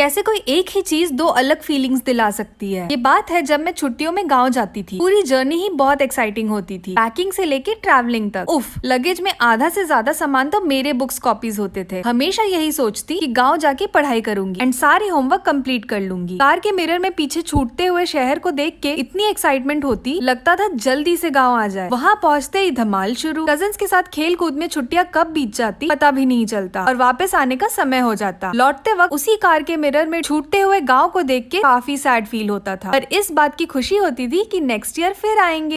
कैसे कोई एक ही चीज दो अलग फीलिंग्स दिला सकती है ये बात है जब मैं छुट्टियों में गाँव जाती थी पूरी जर्नी ही बहुत एक्साइटिंग होती थी पैकिंग से लेके ट्रैवलिंग तक उफ लगेज में आधा से ज्यादा सामान तो मेरे बुक्स कॉपीज होते थे हमेशा यही सोचती कि गांव जाके पढ़ाई करूंगी एंड सारे होमवर्क कम्प्लीट कर लूंगी कार के मिरर में पीछे छूटते हुए शहर को देख के इतनी एक्साइटमेंट होती लगता था जल्दी से गाँव आ जाए वहाँ पहुँचते ही धमाल शुरू कजन के साथ खेल कूद में छुट्टियाँ कब बीत जाती पता भी नहीं चलता और वापस आने का समय हो जाता लौटते वक्त उसी कार के मिरर मिरर में छूटते हुए गाँव को देख के काफी सैड फील होता था पर इस बात की खुशी होती थी की नेक्स्ट ईयर फिर आएंगे